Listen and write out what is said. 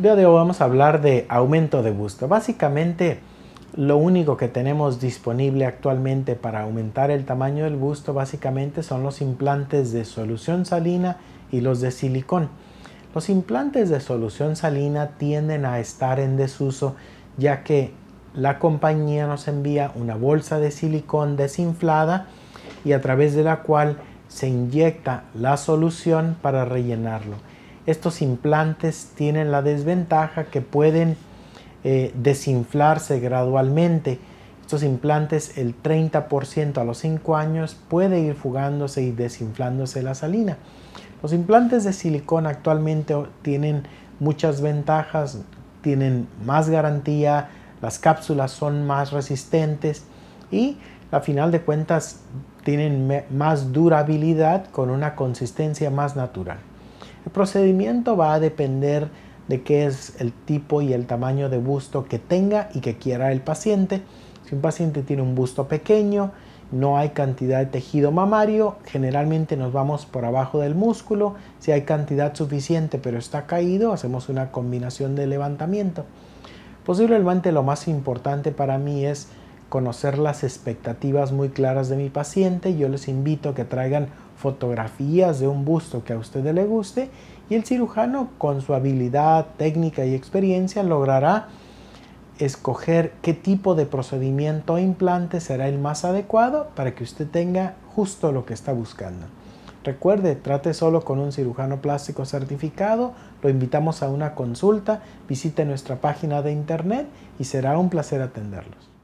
de hoy vamos a hablar de aumento de busto, Básicamente, lo único que tenemos disponible actualmente para aumentar el tamaño del busto básicamente son los implantes de solución salina y los de silicón. Los implantes de solución salina tienden a estar en desuso ya que la compañía nos envía una bolsa de silicón desinflada y a través de la cual se inyecta la solución para rellenarlo. Estos implantes tienen la desventaja que pueden eh, desinflarse gradualmente. Estos implantes, el 30% a los 5 años, puede ir fugándose y desinflándose la salina. Los implantes de silicona actualmente tienen muchas ventajas, tienen más garantía, las cápsulas son más resistentes y a final de cuentas tienen más durabilidad con una consistencia más natural. El procedimiento va a depender de qué es el tipo y el tamaño de busto que tenga y que quiera el paciente. Si un paciente tiene un busto pequeño, no hay cantidad de tejido mamario, generalmente nos vamos por abajo del músculo. Si hay cantidad suficiente pero está caído, hacemos una combinación de levantamiento. Posiblemente lo más importante para mí es conocer las expectativas muy claras de mi paciente. Yo les invito a que traigan fotografías de un busto que a usted le guste y el cirujano con su habilidad, técnica y experiencia logrará escoger qué tipo de procedimiento o implante será el más adecuado para que usted tenga justo lo que está buscando. Recuerde, trate solo con un cirujano plástico certificado, lo invitamos a una consulta, visite nuestra página de internet y será un placer atenderlos.